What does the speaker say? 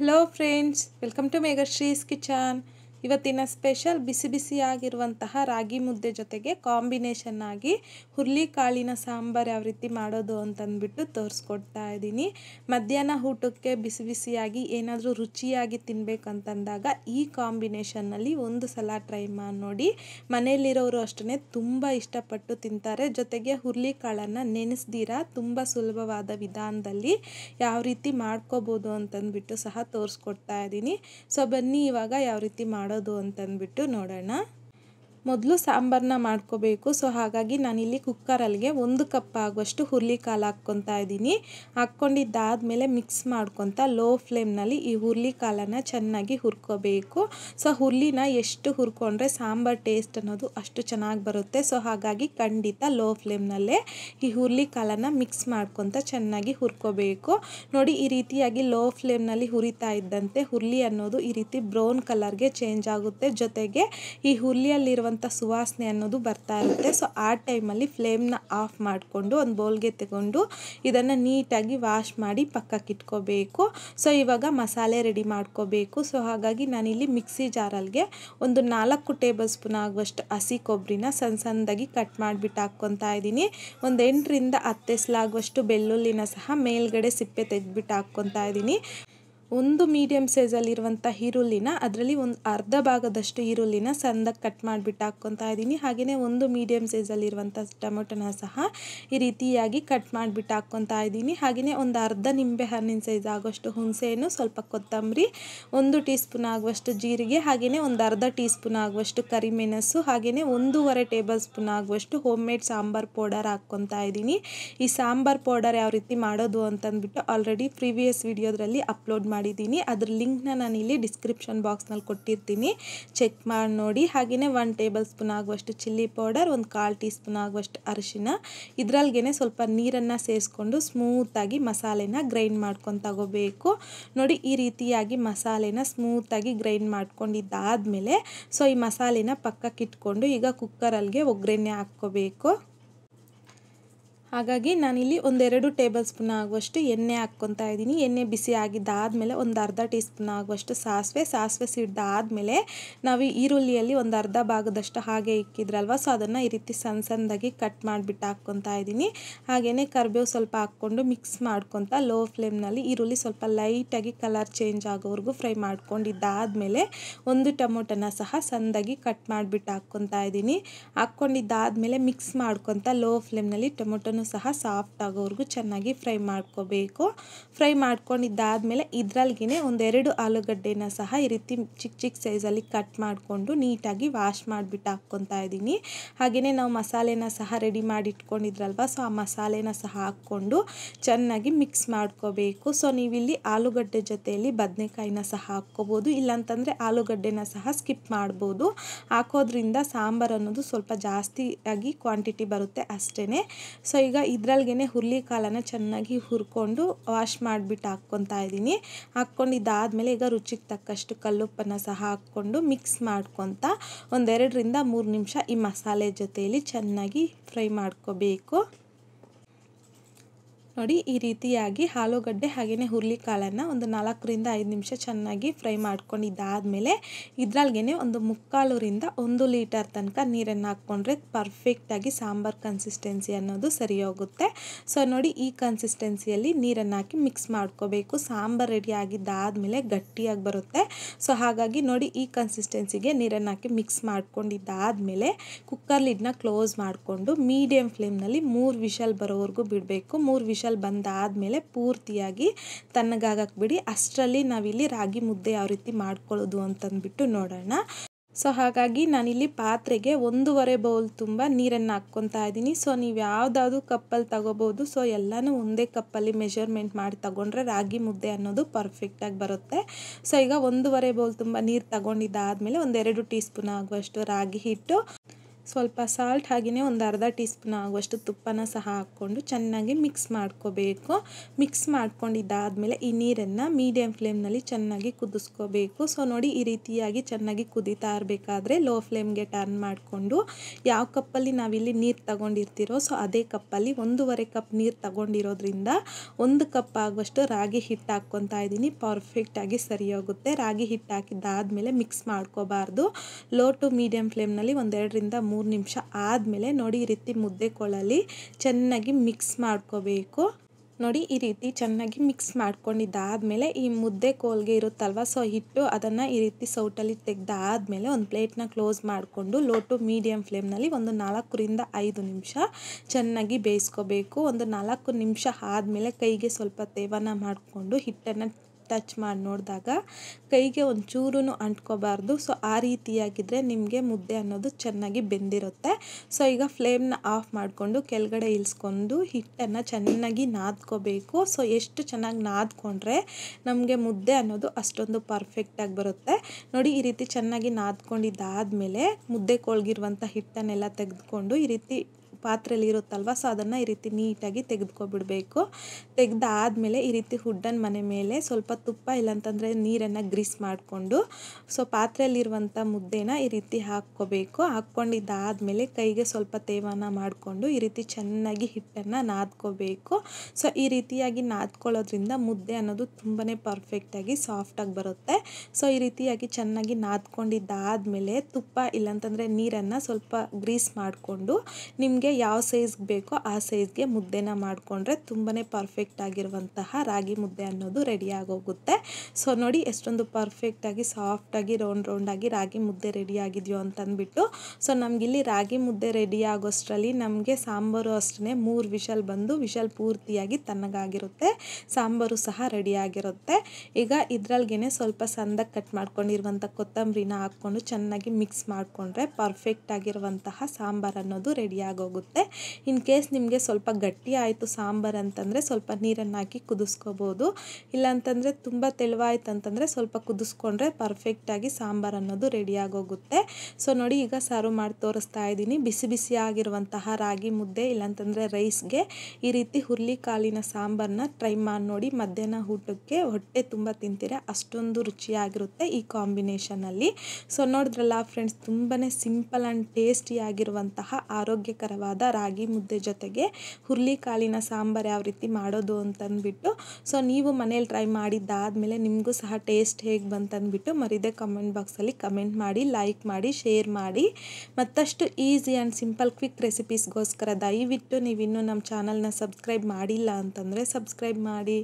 Hello friends, welcome to Megashree's Kitchen. ಇವತ್ತಿನ special ಬಿಸಿ ಬಿಸಿಯಾಗಿರುವಂತಹ ರಾಗಿ ಮುದ್ದೆ ಜೊತೆಗೆ ಕಾಂಬಿನೇಷನ್ ಆಗಿ ಕಾಳಿನ ಸಾಂಬಾರು ಯಾವ ರೀತಿ ಮಾಡೋದು ಅಂತಂದ್ಬಿಟ್ಟು ತೋರಿಸ್ಕೊಡ್ತಾ ಇದ್ದೀನಿ ಮಧ್ಯಾಹ್ನ ಊಟಕ್ಕೆ ಬಿಸಿ ಬಿಸಿಯಾಗಿ ಏನಾದರೂ ರುಚಿಯಾಗಿ ತಿನ್ಬೇಕಂತಂದಾಗ ಈ ಕಾಂಬಿನೇಷನ್ನಲ್ಲಿ ಒಂದು ಸಲ ಟ್ರೈ ಮಾಡಿ ನೋಡಿ ಮನೆಯಲ್ಲಿರೋರು ಅಷ್ಟೇ ತುಂಬ ಇಷ್ಟಪಟ್ಟು ತಿಂತಾರೆ ಜೊತೆಗೆ ಕಾಳನ್ನು ನೆನೆಸ್ದಿರಾ ತುಂಬ ಸುಲಭವಾದ ವಿಧಾನದಲ್ಲಿ ಯಾವ ರೀತಿ ಮಾಡ್ಕೋಬೋದು ಅಂತಂದ್ಬಿಟ್ಟು ಸಹ ತೋರಿಸ್ಕೊಡ್ತಾ ಇದ್ದೀನಿ ಸೊ ಬನ್ನಿ ಇವಾಗ ಯಾವ ರೀತಿ ಮಾಡಿ ಮಾಡೋದು ಅಂತಂದ್ಬಿಟ್ಟು ನೋಡೋಣ ಮೊದಲು ಸಾಂಬಾರನ್ನ ಮಾಡ್ಕೋಬೇಕು ಸೊ ಹಾಗಾಗಿ ನಾನಿಲ್ಲಿ ಕುಕ್ಕರಲ್ಲಿಗೆ ಒಂದು ಕಪ್ ಆಗುವಷ್ಟು ಕಾಲು ಹಾಕ್ಕೊತಾ ಇದ್ದೀನಿ ಹಾಕ್ಕೊಂಡಿದ್ದಾದಮೇಲೆ ಮಿಕ್ಸ್ ಮಾಡ್ಕೊತ ಲೋ ಫ್ಲೇಮ್ನಲ್ಲಿ ಈ ಕಾಲನ್ನು ಚೆನ್ನಾಗಿ ಹುರ್ಕೋಬೇಕು ಸೊ ಹುರ್ಲಿನ ಎಷ್ಟು ಹುರ್ಕೊಂಡ್ರೆ ಸಾಂಬಾರ್ ಟೇಸ್ಟ್ ಅನ್ನೋದು ಅಷ್ಟು ಚೆನ್ನಾಗಿ ಬರುತ್ತೆ ಸೊ ಹಾಗಾಗಿ ಖಂಡಿತ ಲೋ ಫ್ಲೇಮ್ನಲ್ಲೇ ಈ ಕಾಲನ್ನು ಮಿಕ್ಸ್ ಮಾಡ್ಕೊತ ಚೆನ್ನಾಗಿ ಹುರ್ಕೋಬೇಕು ನೋಡಿ ಈ ರೀತಿಯಾಗಿ ಲೋ ಫ್ಲೇಮ್ನಲ್ಲಿ ಹುರಿತಾ ಇದ್ದಂತೆ ಹುರ್ಲಿ ಅನ್ನೋದು ಈ ರೀತಿ ಬ್ರೌನ್ ಕಲರ್ಗೆ ಚೇಂಜ್ ಆಗುತ್ತೆ ಜೊತೆಗೆ ಈ ಹುರುಳಿಯಲ್ಲಿರುವ ಇರುವಂಥ ಸುವಾಸನೆ ಅನ್ನೋದು ಬರ್ತಾ ಇರುತ್ತೆ ಸೊ ಆ ಟೈಮಲ್ಲಿ ಫ್ಲೇಮ್ನ ಆಫ್ ಮಾಡಿಕೊಂಡು ಒಂದು ಬೌಲ್ಗೆ ತಗೊಂಡು ಇದನ್ನು ನೀಟಾಗಿ ವಾಶ್ ಮಾಡಿ ಪಕ್ಕಕ್ಕೆ ಇಟ್ಕೋಬೇಕು ಸೊ ಇವಾಗ ಮಸಾಲೆ ರೆಡಿ ಮಾಡ್ಕೋಬೇಕು ಸೊ ಹಾಗಾಗಿ ನಾನಿಲ್ಲಿ ಮಿಕ್ಸಿ ಜಾರಲ್ಗೆ ಒಂದು ನಾಲ್ಕು ಟೇಬಲ್ ಸ್ಪೂನ್ ಆಗುವಷ್ಟು ಹಸಿ ಕೊಬ್ಬರಿನ ಸಣ್ಣ ಸಣ್ಣದಾಗಿ ಕಟ್ ಮಾಡಿಬಿಟ್ಟು ಹಾಕ್ಕೊತಾ ಇದ್ದೀನಿ ಒಂದು ಎಂಟರಿಂದ ಹತ್ತು ಬೆಳ್ಳುಳ್ಳಿನ ಸಹ ಮೇಲ್ಗಡೆ ಸಿಪ್ಪೆ ತೆಗೆದ್ಬಿಟ್ಟು ಹಾಕ್ಕೊತಾ ಇದ್ದೀನಿ ಒಂದು ಮೀಡಿಯಮ್ ಸೈಜಲ್ಲಿರುವಂಥ ಈರುಳ್ಳಿನ ಅದರಲ್ಲಿ ಒಂದು ಅರ್ಧ ಭಾಗದಷ್ಟು ಈರುಳ್ಳಿನ ಸಂದಕ್ಕೆ ಕಟ್ ಮಾಡಿಬಿಟ್ಟು ಹಾಕ್ಕೊತಾ ಇದ್ದೀನಿ ಹಾಗೆಯೇ ಒಂದು ಮೀಡಿಯಮ್ ಸೈಜಲ್ಲಿರುವಂಥ ಟೊಮೊಟೊನ ಸಹ ಈ ರೀತಿಯಾಗಿ ಕಟ್ ಮಾಡಿಬಿಟ್ಟು ಹಾಕ್ಕೊತಾ ಇದ್ದೀನಿ ಹಾಗೆಯೇ ಒಂದು ಅರ್ಧ ನಿಂಬೆ ಹಣ್ಣಿನ ಸೈಜ್ ಆಗುವಷ್ಟು ಹುಣಸೆಯನ್ನು ಸ್ವಲ್ಪ ಕೊತ್ತಂಬರಿ ಒಂದು ಟೀ ಸ್ಪೂನ್ ಆಗುವಷ್ಟು ಜೀರಿಗೆ ಹಾಗೆಯೇ ಒಂದು ಅರ್ಧ ಟೀ ಸ್ಪೂನ್ ಆಗುವಷ್ಟು ಕರಿಮೆಣಸು ಹಾಗೆಯೇ ಒಂದೂವರೆ ಟೇಬಲ್ ಸ್ಪೂನ್ ಆಗುವಷ್ಟು ಹೋಮ್ ಮೇಡ್ ಸಾಂಬಾರ್ ಪೌಡರ್ ಹಾಕ್ಕೊತಾ ಇದ್ದೀನಿ ಈ ಸಾಂಬಾರ್ ಪೌಡರ್ ಯಾವ ರೀತಿ ಮಾಡೋದು ಅಂತಂದ್ಬಿಟ್ಟು ಆಲ್ರೆಡಿ ಪ್ರೀವಿಯಸ್ ವಿಡಿಯೋದ್ರಲ್ಲಿ ಅಪ್ಲೋಡ್ ಮಾಡಿ ಮಾಡಿದ್ದೀನಿ ಅದ್ರ ಲಿಂಕ್ನ ನಾನು ಇಲ್ಲಿ ಡಿಸ್ಕ್ರಿಪ್ಷನ್ ಬಾಕ್ಸ್ನಲ್ಲಿ ಕೊಟ್ಟಿರ್ತೀನಿ ಚೆಕ್ ಮಾಡಿ ನೋಡಿ ಹಾಗೆಯೇ ಒನ್ ಟೇಬಲ್ ಸ್ಪೂನ್ ಆಗುವಷ್ಟು ಚಿಲ್ಲಿ ಪೌಡರ್ ಒಂದು ಕಾಲು ಟೀ ಸ್ಪೂನ್ ಆಗುವಷ್ಟು ಅರಿಶಿನ ಇದರಲ್ಗೇ ಸ್ವಲ್ಪ ನೀರನ್ನು ಸೇರಿಸ್ಕೊಂಡು ಸ್ಮೂತಾಗಿ ಮಸಾಲೆನ ಗ್ರೈಂಡ್ ಮಾಡ್ಕೊಂಡು ತಗೋಬೇಕು ನೋಡಿ ಈ ರೀತಿಯಾಗಿ ಮಸಾಲೆನ ಸ್ಮೂತಾಗಿ ಗ್ರೈಂಡ್ ಮಾಡ್ಕೊಂಡಿದ್ದಾದಮೇಲೆ ಸೊ ಈ ಮಸಾಲೆನ ಪಕ್ಕಕ್ಕಿಟ್ಕೊಂಡು ಈಗ ಕುಕ್ಕರಲ್ಲಿಗೆ ಒಗ್ಗರಣೆ ಹಾಕ್ಕೋಬೇಕು ಹಾಗಾಗಿ ನಾನಿಲ್ಲಿ ಒಂದೆರಡು ಟೇಬಲ್ ಸ್ಪೂನ್ ಆಗುವಷ್ಟು ಎಣ್ಣೆ ಹಾಕ್ಕೊತಾ ಇದ್ದೀನಿ ಎಣ್ಣೆ ಬಿಸಿ ಆಗಿದ್ದಾದಮೇಲೆ ಒಂದು ಅರ್ಧ ಟೀ ಸ್ಪೂನ್ ಆಗುವಷ್ಟು ಸಾಸಿವೆ ಸಾಸಿವೆ ಸಿಡ್ದಾದಮೇಲೆ ನಾವು ಈರುಳ್ಳಿಯಲ್ಲಿ ಒಂದು ಅರ್ಧ ಭಾಗದಷ್ಟು ಹಾಗೆ ಇಕ್ಕಿದ್ರಲ್ವ ಸೊ ಅದನ್ನು ಈ ರೀತಿ ಸಣ್ಣ ಸಣ್ಣದಾಗಿ ಕಟ್ ಮಾಡಿಬಿಟ್ಟು ಹಾಕ್ಕೊತಾ ಇದ್ದೀನಿ ಹಾಗೆಯೇ ಕರಿಬೇವು ಸ್ವಲ್ಪ ಹಾಕ್ಕೊಂಡು ಮಿಕ್ಸ್ ಮಾಡ್ಕೊತ ಲೋ ಫ್ಲೇಮ್ನಲ್ಲಿ ಈರುಳ್ಳಿ ಸ್ವಲ್ಪ ಲೈಟಾಗಿ ಕಲರ್ ಚೇಂಜ್ ಆಗೋವರೆಗೂ ಫ್ರೈ ಮಾಡ್ಕೊಂಡಿದ್ದಾದಮೇಲೆ ಒಂದು ಟೊಮೊಟೊನ ಸಹ ಸಣ್ಣದಾಗಿ ಕಟ್ ಮಾಡಿಬಿಟ್ಟು ಹಾಕ್ಕೊತಾ ಇದ್ದೀನಿ ಹಾಕ್ಕೊಂಡಿದ್ದಾದಮೇಲೆ ಮಿಕ್ಸ್ ಮಾಡ್ಕೊತ ಲೋ ಫ್ಲೇಮ್ನಲ್ಲಿ ಟೊಮೊಟೊನ ಸಹ ಸಾಫ್ಟ್ ಆಗೋವರೆಗೂ ಚೆನ್ನಾಗಿ ಫ್ರೈ ಮಾಡ್ಕೋಬೇಕು ಫ್ರೈ ಮಾಡ್ಕೊಂಡಿದ್ದಾದಮೇಲೆ ಇದರಲ್ಲಿಗೆ ಒಂದೆರಡು ಆಲೂಗಡ್ಡೆನ ಸಹ ಈ ರೀತಿ ಚಿಕ್ಕ ಚಿಕ್ಕ ಸೈಜಲ್ಲಿ ಕಟ್ ಮಾಡಿಕೊಂಡು ನೀಟಾಗಿ ವಾಶ್ ಮಾಡಿಬಿಟ್ಟು ಹಾಕ್ಕೊತಾ ಇದ್ದೀನಿ ಹಾಗೆಯೇ ನಾವು ಮಸಾಲೆನ ಸಹ ರೆಡಿ ಮಾಡಿ ಇಟ್ಕೊಂಡಿದ್ರಲ್ವಾ ಸೊ ಆ ಮಸಾಲೆನ ಸಹ ಹಾಕ್ಕೊಂಡು ಚೆನ್ನಾಗಿ ಮಿಕ್ಸ್ ಮಾಡ್ಕೋಬೇಕು ಸೊ ನೀವಿಲ್ಲಿ ಆಲೂಗಡ್ಡೆ ಜೊತೆಯಲ್ಲಿ ಬದನೆಕಾಯಿನ ಸಹ ಹಾಕ್ಕೋಬೋದು ಇಲ್ಲಾಂತಂದರೆ ಆಲೂಗಡ್ಡೆನ ಸಹ ಸ್ಕಿಪ್ ಮಾಡ್ಬೋದು ಹಾಕೋದ್ರಿಂದ ಸಾಂಬಾರು ಅನ್ನೋದು ಸ್ವಲ್ಪ ಜಾಸ್ತಿಯಾಗಿ ಕ್ವಾಂಟಿಟಿ ಬರುತ್ತೆ ಅಷ್ಟೇ ಸೊ ಈಗ ಹುರ್ಲಿ ಕಾಳನ್ನ ಚೆನ್ನಾಗಿ ಹುರ್ಕೊಂಡು ವಾಶ್ ಮಾಡಿಬಿಟ್ಟು ಹಾಕ್ಕೊತಾ ಇದ್ದೀನಿ ಹಾಕ್ಕೊಂಡು ಇದಾದಮೇಲೆ ಈಗ ರುಚಿಗೆ ತಕ್ಕಷ್ಟು ಕಲ್ಲುಪ್ಪನ್ನು ಸಹ ಹಾಕ್ಕೊಂಡು ಮಿಕ್ಸ್ ಮಾಡ್ಕೊತ ಒಂದೆರಡರಿಂದ ಮೂರು ನಿಮಿಷ ಈ ಮಸಾಲೆ ಜೊತೆಯಲ್ಲಿ ಚೆನ್ನಾಗಿ ಫ್ರೈ ಮಾಡ್ಕೋಬೇಕು ನೋಡಿ ಈ ರೀತಿಯಾಗಿ ಆಲೂಗಡ್ಡೆ ಹಾಗೆಯೇ ಹುರುಳಿಕಾಳನ್ನು ಒಂದು ನಾಲ್ಕರಿಂದ ಐದು ನಿಮಿಷ ಚೆನ್ನಾಗಿ ಫ್ರೈ ಮಾಡ್ಕೊಂಡಿದ್ದಾದಮೇಲೆ ಇದ್ರಲ್ಲಿಗೆ ಒಂದು ಮುಕ್ಕಾಲುರಿಂದ ಒಂದು ಲೀಟರ್ ತನಕ ನೀರನ್ನು ಹಾಕ್ಕೊಂಡ್ರೆ ಪರ್ಫೆಕ್ಟಾಗಿ ಸಾಂಬಾರ್ ಕನ್ಸಿಸ್ಟೆನ್ಸಿ ಅನ್ನೋದು ಸರಿ ಹೋಗುತ್ತೆ ಸೊ ನೋಡಿ ಈ ಕನ್ಸಿಸ್ಟೆನ್ಸಿಯಲ್ಲಿ ನೀರನ್ನು ಹಾಕಿ ಮಿಕ್ಸ್ ಮಾಡ್ಕೋಬೇಕು ಸಾಂಬಾರ್ ರೆಡಿ ಆಗಿದ್ದಾದಮೇಲೆ ಗಟ್ಟಿಯಾಗಿ ಬರುತ್ತೆ ಸೊ ಹಾಗಾಗಿ ನೋಡಿ ಈ ಕನ್ಸಿಸ್ಟೆನ್ಸಿಗೆ ನೀರನ್ನು ಹಾಕಿ ಮಿಕ್ಸ್ ಮಾಡ್ಕೊಂಡಿದ್ದಾದಮೇಲೆ ಕುಕ್ಕರ್ ಲಿಡ್ನ ಕ್ಲೋಸ್ ಮಾಡಿಕೊಂಡು ಮೀಡಿಯಮ್ ಫ್ಲೇಮ್ನಲ್ಲಿ ಮೂರು ವಿಷಲ್ ಬರೋವರೆಗೂ ಬಿಡಬೇಕು ಮೂರು ವಿಷಲ್ ಬಂದಾದ ಮೇಲೆ ಪೂರ್ತಿಯಾಗಿ ತಣ್ಣಗಾಗಕ್ಕೆ ಬಿಡಿ ಅಷ್ಟರಲ್ಲಿ ನಾವಿಲ್ಲಿ ರಾಗಿ ಮುದ್ದೆ ಯಾವ ರೀತಿ ಮಾಡ್ಕೊಳ್ಳೋದು ಅಂತಂದ್ಬಿಟ್ಟು ನೋಡೋಣ ಸೊ ಹಾಗಾಗಿ ನಾನಿಲ್ಲಿ ಪಾತ್ರೆಗೆ ಒಂದೂವರೆ ಬೌಲ್ ತುಂಬ ನೀರನ್ನು ಹಾಕ್ಕೊತಾ ಇದ್ದೀನಿ ಸೊ ನೀವು ಯಾವುದಾದ್ರು ಕಪ್ಪಲ್ಲಿ ತಗೋಬೋದು ಸೊ ಎಲ್ಲನೂ ಒಂದೇ ಕಪ್ಪಲ್ಲಿ ಮೆಷರ್ಮೆಂಟ್ ಮಾಡಿ ತಗೊಂಡ್ರೆ ರಾಗಿ ಮುದ್ದೆ ಅನ್ನೋದು ಪರ್ಫೆಕ್ಟಾಗಿ ಬರುತ್ತೆ ಸೊ ಈಗ ಒಂದೂವರೆ ಬೌಲ್ ತುಂಬ ನೀರು ತಗೊಂಡಿದ್ದಾದಮೇಲೆ ಒಂದೆರಡು ಟೀ ಸ್ಪೂನ್ ಆಗುವಷ್ಟು ರಾಗಿ ಹಿಟ್ಟು ಸ್ವಲ್ಪ ಸಾಲ್ಟ್ ಹಾಗೆಯೇ ಒಂದು ಅರ್ಧ ಟೀ ಸ್ಪೂನ್ ಆಗುವಷ್ಟು ತುಪ್ಪನ ಸಹ ಹಾಕ್ಕೊಂಡು ಚೆನ್ನಾಗಿ ಮಿಕ್ಸ್ ಮಾಡ್ಕೋಬೇಕು ಮಿಕ್ಸ್ ಮಾಡ್ಕೊಂಡಿದ್ದಾದಮೇಲೆ ಈ ನೀರನ್ನು ಮೀಡಿಯಮ್ ಫ್ಲೇಮ್ನಲ್ಲಿ ಚೆನ್ನಾಗಿ ಕುದಿಸ್ಕೋಬೇಕು ಸೊ ನೋಡಿ ಈ ರೀತಿಯಾಗಿ ಚೆನ್ನಾಗಿ ಕುದೀತಾ ಇರಬೇಕಾದ್ರೆ ಲೋ ಫ್ಲೇಮ್ಗೆ ಟರ್ನ್ ಮಾಡಿಕೊಂಡು ಯಾವ ಕಪ್ಪಲ್ಲಿ ನಾವಿಲ್ಲಿ ನೀರು ತಗೊಂಡಿರ್ತೀರೋ ಸೊ ಅದೇ ಕಪ್ಪಲ್ಲಿ ಒಂದೂವರೆ ಕಪ್ ನೀರು ತಗೊಂಡಿರೋದ್ರಿಂದ ಒಂದು ಕಪ್ ಆಗುವಷ್ಟು ರಾಗಿ ಹಿಟ್ಟು ಹಾಕ್ಕೊತಾ ಇದ್ದೀನಿ ಪರ್ಫೆಕ್ಟಾಗಿ ಸರಿ ಹೋಗುತ್ತೆ ರಾಗಿ ಹಿಟ್ಟು ಹಾಕಿದ್ದಾದಮೇಲೆ ಮಿಕ್ಸ್ ಮಾಡ್ಕೋಬಾರ್ದು ಲೋ ಟು ಮೀಡಿಯಮ್ ಫ್ಲೇಮ್ನಲ್ಲಿ ಒಂದೆರಡರಿಂದ ಮೂರು ನಿಮಿಷ ಆದಮೇಲೆ ನೋಡಿ ಈ ರೀತಿ ಮುದ್ದೆ ಕೋಳಲ್ಲಿ ಚೆನ್ನಾಗಿ ಮಿಕ್ಸ್ ಮಾಡ್ಕೋಬೇಕು ನೋಡಿ ಈ ರೀತಿ ಚೆನ್ನಾಗಿ ಮಿಕ್ಸ್ ಮಾಡ್ಕೊಂಡಿದ್ದಾದಮೇಲೆ ಈ ಮುದ್ದೆ ಕೋಲ್ಗೆ ಇರುತ್ತಲ್ವ ಸೊ ಹಿಟ್ಟು ಅದನ್ನು ಈ ರೀತಿ ಸೌಟಲ್ಲಿ ತೆಗೆದಾದಮೇಲೆ ಒಂದು ಪ್ಲೇಟ್ನ ಕ್ಲೋಸ್ ಮಾಡಿಕೊಂಡು ಲೋ ಟು ಮೀಡಿಯಮ್ ಫ್ಲೇಮ್ನಲ್ಲಿ ಒಂದು ನಾಲ್ಕರಿಂದ ಐದು ನಿಮಿಷ ಚೆನ್ನಾಗಿ ಬೇಯಿಸ್ಕೋಬೇಕು ಒಂದು ನಾಲ್ಕು ನಿಮಿಷ ಆದಮೇಲೆ ಕೈಗೆ ಸ್ವಲ್ಪ ತೇವನ ಮಾಡಿಕೊಂಡು ಹಿಟ್ಟನ್ನು ಟಚ್ ಮಾಡಿ ನೋಡಿದಾಗ ಕೈಗೆ ಚೂರು ಅಂಟ್ಕೋಬಾರ್ದು ಸೊ ಆ ರೀತಿಯಾಗಿದ್ದರೆ ನಿಮಗೆ ಮುದ್ದೆ ಅನ್ನೋದು ಚೆನ್ನಾಗಿ ಬೆಂದಿರುತ್ತೆ ಸೊ ಈಗ ಫ್ಲೇಮ್ನ ಆಫ್ ಮಾಡಿಕೊಂಡು ಕೆಳಗಡೆ ಇಳಿಸ್ಕೊಂಡು ಹಿಟ್ಟನ್ನು ಚೆನ್ನಾಗಿ ನಾದ್ಕೋಬೇಕು ಸೊ ಎಷ್ಟು ಚೆನ್ನಾಗಿ ನಾದ್ಕೊಂಡ್ರೆ ನಮಗೆ ಮುದ್ದೆ ಅನ್ನೋದು ಅಷ್ಟೊಂದು ಪರ್ಫೆಕ್ಟಾಗಿ ಬರುತ್ತೆ ನೋಡಿ ಈ ರೀತಿ ಚೆನ್ನಾಗಿ ನಾದ್ಕೊಂಡಿದ್ದಾದಮೇಲೆ ಮುದ್ದೆ ಕೊಳ್ಗಿರುವಂಥ ಹಿಟ್ಟನ್ನೆಲ್ಲ ತೆಗೆದುಕೊಂಡು ಈ ರೀತಿ ಪಾತ್ರೆಯಲ್ಲಿ ಇರುತ್ತಲ್ವ ಸೊ ಅದನ್ನು ಈ ರೀತಿ ನೀಟಾಗಿ ತೆಗೆದುಕೊಬಿಡಬೇಕು ತೆಗೆದಾದಮೇಲೆ ಈ ರೀತಿ ಹುಡ್ಡನ ಮನೆ ಮೇಲೆ ಸ್ವಲ್ಪ ತುಪ್ಪ ಇಲ್ಲಾಂತಂದರೆ ನೀರನ್ನು ಗ್ರೀಸ್ ಮಾಡಿಕೊಂಡು ಸೊ ಪಾತ್ರೆಯಲ್ಲಿರುವಂಥ ಮುದ್ದೆನ ಈ ರೀತಿ ಹಾಕ್ಕೋಬೇಕು ಹಾಕ್ಕೊಂಡಿದ್ದಾದಮೇಲೆ ಕೈಗೆ ಸ್ವಲ್ಪ ತೇವನ ಮಾಡಿಕೊಂಡು ಈ ರೀತಿ ಚೆನ್ನಾಗಿ ಹಿಟ್ಟನ್ನು ನಾದ್ಕೋಬೇಕು ಸೊ ಈ ರೀತಿಯಾಗಿ ನಾದ್ಕೊಳ್ಳೋದ್ರಿಂದ ಮುದ್ದೆ ಅನ್ನೋದು ತುಂಬಾ ಪರ್ಫೆಕ್ಟಾಗಿ ಸಾಫ್ಟಾಗಿ ಬರುತ್ತೆ ಸೊ ಈ ರೀತಿಯಾಗಿ ಚೆನ್ನಾಗಿ ನಾದ್ಕೊಂಡಿದ್ದಾದಮೇಲೆ ತುಪ್ಪ ಇಲ್ಲಾಂತಂದರೆ ನೀರನ್ನು ಸ್ವಲ್ಪ ಗ್ರೀಸ್ ಮಾಡಿಕೊಂಡು ನಿಮಗೆ ನಿಮಗೆ ಯಾವ ಸೈಜ್ಗೆ ಬೇಕೋ ಆ ಸೈಜ್ಗೆ ಮುದ್ದೆನ ಮಾಡಿಕೊಂಡ್ರೆ ತುಂಬಾ ಪರ್ಫೆಕ್ಟ್ ಆಗಿರುವಂತಹ ರಾಗಿ ಮುದ್ದೆ ಅನ್ನೋದು ರೆಡಿಯಾಗೋಗುತ್ತೆ ಸೊ ನೋಡಿ ಎಷ್ಟೊಂದು ಪರ್ಫೆಕ್ಟಾಗಿ ಸಾಫ್ಟಾಗಿ ರೌಂಡ್ ರೌಂಡಾಗಿ ರಾಗಿ ಮುದ್ದೆ ರೆಡಿ ಆಗಿದೆಯೋ ಅಂತಂದ್ಬಿಟ್ಟು ಸೊ ನಮಗಿಲ್ಲಿ ರಾಗಿ ಮುದ್ದೆ ರೆಡಿ ಆಗೋಷ್ಟರಲ್ಲಿ ನಮಗೆ ಸಾಂಬಾರು ಅಷ್ಟೇ ಮೂರು ವಿಷಲ್ ಬಂದು ವಿಷಲ್ ಪೂರ್ತಿಯಾಗಿ ತಣ್ಣಗಾಗಿರುತ್ತೆ ಸಾಂಬಾರು ಸಹ ರೆಡಿಯಾಗಿರುತ್ತೆ ಈಗ ಇದ್ರಲ್ಲಿಗೆನೆ ಸ್ವಲ್ಪ ಸಂದಕ್ಕೆ ಕಟ್ ಮಾಡ್ಕೊಂಡಿರುವಂಥ ಕೊತ್ತಂಬರಿನ ಹಾಕ್ಕೊಂಡು ಚೆನ್ನಾಗಿ ಮಿಕ್ಸ್ ಮಾಡಿಕೊಂಡ್ರೆ ಪರ್ಫೆಕ್ಟ್ ಆಗಿರುವಂತಹ ಸಾಂಬಾರು ಅನ್ನೋದು ರೆಡಿಯಾಗೋಗುತ್ತೆ ಆಗುತ್ತೆ ಇನ್ ಕೇಸ್ ನಿಮಗೆ ಸ್ವಲ್ಪ ಗಟ್ಟಿ ಆಯಿತು ಸಾಂಬಾರು ಅಂತಂದರೆ ಸ್ವಲ್ಪ ನೀರನ್ನು ಹಾಕಿ ಕುದಿಸ್ಕೋಬೋದು ಇಲ್ಲಾಂತಂದರೆ ತುಂಬ ತೆಳುವಾಯ್ತು ಅಂತಂದರೆ ಸ್ವಲ್ಪ ಕುದಿಸ್ಕೊಂಡ್ರೆ ಪರ್ಫೆಕ್ಟಾಗಿ ಸಾಂಬಾರು ಅನ್ನೋದು ರೆಡಿಯಾಗೋಗುತ್ತೆ ಸೊ ನೋಡಿ ಈಗ ಸರ್ವ್ ಮಾಡಿ ತೋರಿಸ್ತಾ ಇದ್ದೀನಿ ಬಿಸಿ ಬಿಸಿ ಆಗಿರುವಂತಹ ರಾಗಿ ಮುದ್ದೆ ಇಲ್ಲಾಂತಂದರೆ ರೈಸ್ಗೆ ಈ ರೀತಿ ಕಾಲಿನ ಸಾಂಬಾರನ್ನ ಟ್ರೈ ಮಾಡಿ ನೋಡಿ ಮಧ್ಯಾಹ್ನ ಊಟಕ್ಕೆ ಹೊಟ್ಟೆ ತುಂಬ ತಿಂತೀರ ಅಷ್ಟೊಂದು ರುಚಿಯಾಗಿರುತ್ತೆ ಈ ಕಾಂಬಿನೇಷನಲ್ಲಿ ಸೊ ನೋಡಿದ್ರಲ್ಲ ಫ್ರೆಂಡ್ಸ್ ತುಂಬಾ ಸಿಂಪಲ್ ಆ್ಯಂಡ್ ಟೇಸ್ಟಿಯಾಗಿರುವಂತಹ ಆರೋಗ್ಯಕರವಾದ ಮಧುರವಾದ ರಾಗಿ ಮುದ್ದೆ ಜೊತೆಗೆ ಹುರುಳಿಕಾಳಿನ ಸಾಂಬಾರು ಯಾವ ರೀತಿ ಮಾಡೋದು ಅಂತಂದ್ಬಿಟ್ಟು ಸೊ ನೀವು ಮನೇಲಿ ಟ್ರೈ ಮಾಡಿದ್ದಾದಮೇಲೆ ನಿಮಗೂ ಸಹ ಟೇಸ್ಟ್ ಹೇಗೆ ಬಂತಂದ್ಬಿಟ್ಟು ಮರಿದೆ ಕಮೆಂಟ್ ಬಾಕ್ಸಲ್ಲಿ ಕಮೆಂಟ್ ಮಾಡಿ ಲೈಕ್ ಮಾಡಿ ಶೇರ್ ಮಾಡಿ ಮತ್ತಷ್ಟು ಈಸಿ ಆ್ಯಂಡ್ ಸಿಂಪಲ್ ಕ್ವಿಕ್ ರೆಸಿಪೀಸ್ಗೋಸ್ಕರ ದಯವಿಟ್ಟು ನೀವಿನ್ನೂ ನಮ್ಮ ಚಾನಲ್ನ ಸಬ್ಸ್ಕ್ರೈಬ್ ಮಾಡಿಲ್ಲ ಅಂತಂದರೆ ಸಬ್ಸ್ಕ್ರೈಬ್ ಮಾಡಿ